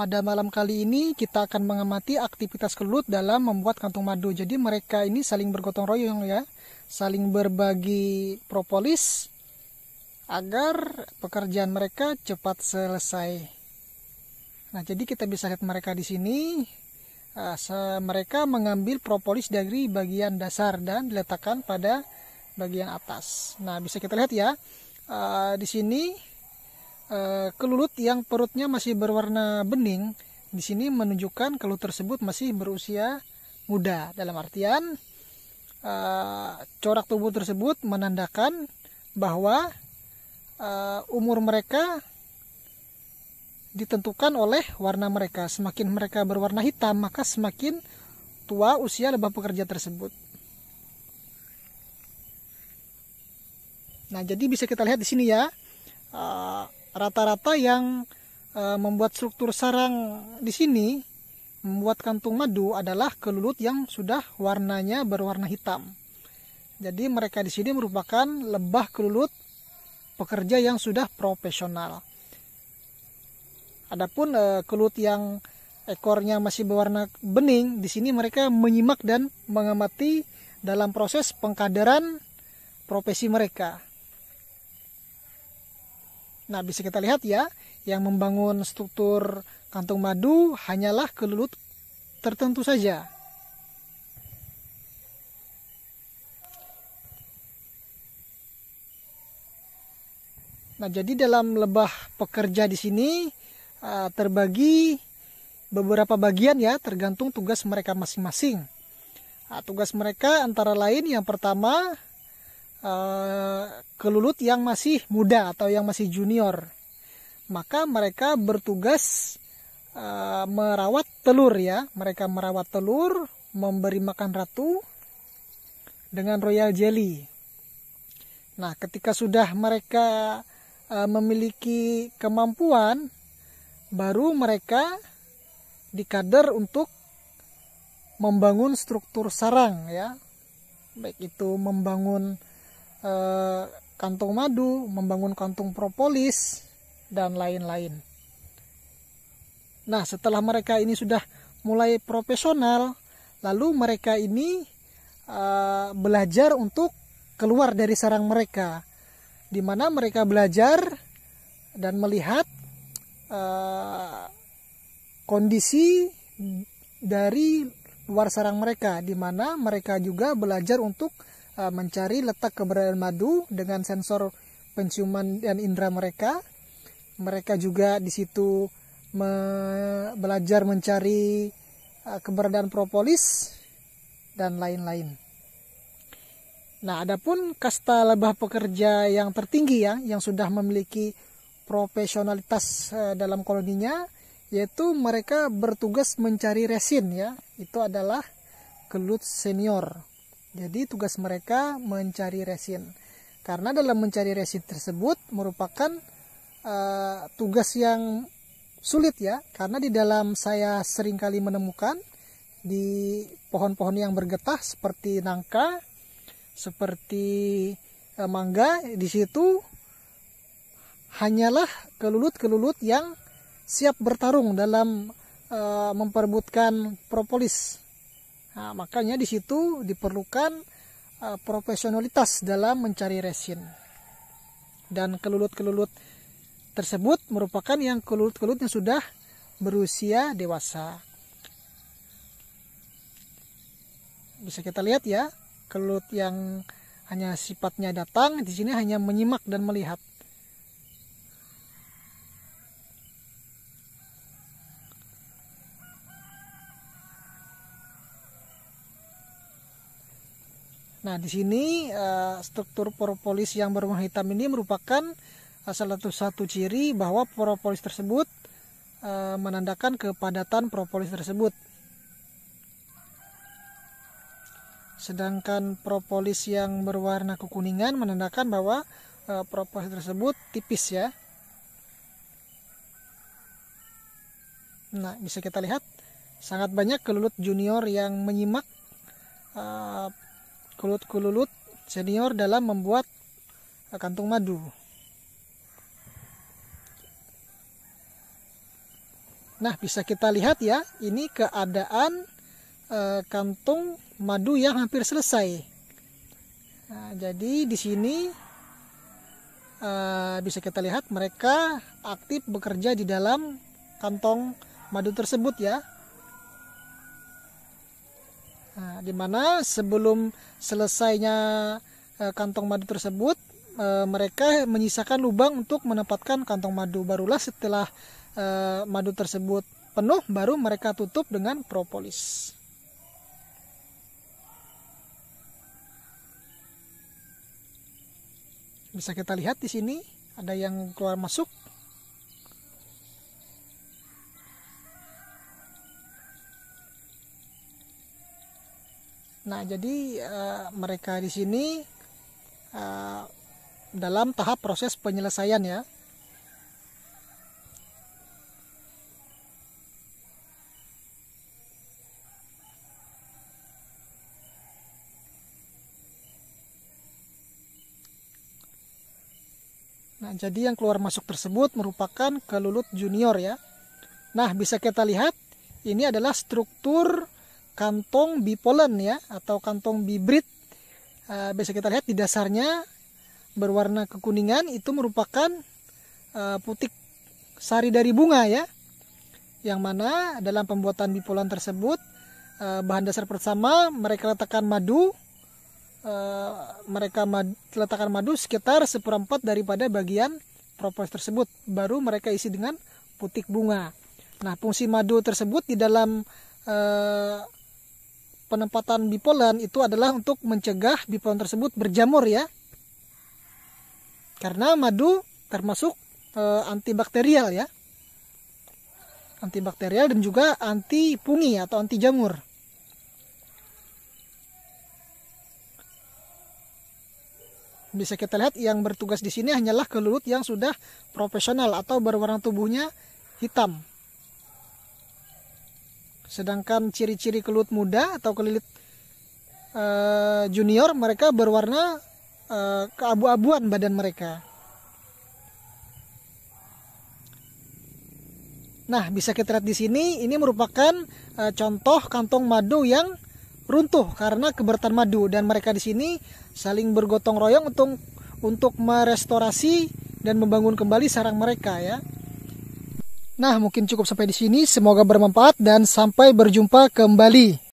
Pada malam kali ini kita akan mengamati aktivitas kelut dalam membuat kantung madu. Jadi mereka ini saling bergotong royong ya, saling berbagi propolis agar pekerjaan mereka cepat selesai. Nah, jadi kita bisa lihat mereka di sini. Ah, mereka mengambil propolis dari bagian dasar dan diletakkan pada bagian atas. Nah, bisa kita lihat ya. Uh, di sini Eh, kelulut yang perutnya masih berwarna bening di sini menunjukkan kelulut tersebut masih berusia muda dalam artian e, corak tubuh tersebut menandakan bahwa e, umur mereka ditentukan oleh warna mereka. Semakin mereka berwarna hitam, maka semakin tua usia lebah pekerja tersebut. Nah, jadi bisa kita lihat di sini ya rata-rata yang uh, membuat struktur sarang di sini membuat kantung madu adalah kelulut yang sudah warnanya berwarna hitam. Jadi mereka di sini merupakan lebah kelulut pekerja yang sudah profesional. Adapun uh, kelulut yang ekornya masih berwarna bening, di sini mereka menyimak dan mengamati dalam proses pengkaderan profesi mereka. Nah, bisa kita lihat ya, yang membangun struktur kantung madu hanyalah kelulut tertentu saja. Nah, jadi dalam lebah pekerja di sini eh, terbagi beberapa bagian ya, tergantung tugas mereka masing-masing. Nah, tugas mereka antara lain yang pertama uh, kelulut yang masih muda atau yang masih junior. Maka mereka bertugas uh, merawat telur ya. Mereka merawat telur, memberi makan ratu dengan royal jelly. Nah, ketika sudah mereka uh, memiliki kemampuan, baru mereka dikader untuk membangun struktur sarang ya. Baik itu membangun Eh, kantung madu, membangun kantung propolis, dan lain-lain. Nah, setelah mereka ini sudah mulai profesional, lalu mereka ini uh, belajar untuk keluar dari sarang mereka, di mana mereka belajar dan melihat uh, kondisi dari luar sarang mereka, di mana mereka juga belajar untuk Eh, mencari letak keberadaan madu dengan sensor penciuman dan indera mereka. Mereka juga di situ me belajar mencari eh, keberadaan propolis dan lain-lain. Nah, adapun kasta lebah pekerja yang tertinggi ya, yang sudah memiliki profesionalitas eh, dalam koloninya, yaitu mereka bertugas mencari resin ya. Itu adalah kelut senior. Jadi tugas mereka mencari resin. Karena dalam mencari resin tersebut merupakan uh, tugas yang sulit ya, karena di dalam saya seringkali menemukan di pohon-pohon yang bergetah seperti nangka, seperti uh, mangga, di situ hanyalah kelulut-kelulut yang siap bertarung dalam uh, memperebutkan propolis Nah, makanya di situ diperlukan uh, profesionalitas dalam mencari resin. Dan kelulut-kelulut tersebut merupakan yang kelulut-kelulut yang sudah berusia dewasa. Bisa kita lihat ya, kelulut yang hanya sifatnya datang di sini hanya menyimak dan melihat. Nah, di sini eh, struktur propolis yang berwarna hitam ini merupakan eh, salah satu, satu ciri bahwa propolis tersebut eh, menandakan kepadatan propolis tersebut. Sedangkan propolis yang berwarna kekuningan menandakan bahwa propolis tersebut tipis ya. Nah, bisa kita lihat sangat banyak kelulut junior yang menyimak Kulut Kululut senior dalam membuat eh, kantung madu. Nah, bisa kita lihat ya, ini keadaan e, kantung madu yang hampir selesai. Nah, jadi di sini e, bisa kita lihat mereka aktif bekerja di dalam kantong madu tersebut ya. Nah, mana sebelum selesainya eh, kantong madu tersebut eh, mereka menyisakan lubang untuk menempatkan kantong madu barulah setelah eh, madu tersebut penuh baru mereka tutup dengan propolis. Bisa kita lihat di sini ada yang keluar masuk Nah, jadi uh, mereka di sini uh, dalam tahap proses penyelesaian ya. Nah, jadi yang keluar masuk tersebut merupakan kelulut junior ya. Nah, bisa kita lihat ini adalah struktur kantong bipolen ya atau kantong bibrit uh, ah, bisa kita lihat di dasarnya berwarna kekuningan itu merupakan uh, putik sari dari bunga ya yang mana dalam pembuatan bipolen tersebut uh, bahan dasar pertama mereka letakkan madu uh, mereka mad letakkan madu sekitar seperempat daripada bagian propolis tersebut baru mereka isi dengan putik bunga nah fungsi madu tersebut di dalam penempatan bipolan itu adalah untuk mencegah bipolan tersebut berjamur ya. Karena madu termasuk e, antibakterial ya. Antibakterial dan juga anti pungi atau anti jamur. Bisa kita lihat yang bertugas di sini hanyalah kelulut yang sudah profesional atau berwarna tubuhnya hitam. Sedangkan ciri-ciri kelut muda atau kelilit uh, junior mereka berwarna uh, keabu-abuan badan mereka. Nah, bisa kita lihat di sini, ini merupakan e, contoh kantong madu yang runtuh karena keberatan madu dan mereka di sini saling bergotong royong untuk untuk merestorasi dan membangun kembali sarang mereka ya. Nah, mungkin cukup sampai di sini. Semoga bermanfaat dan sampai berjumpa kembali.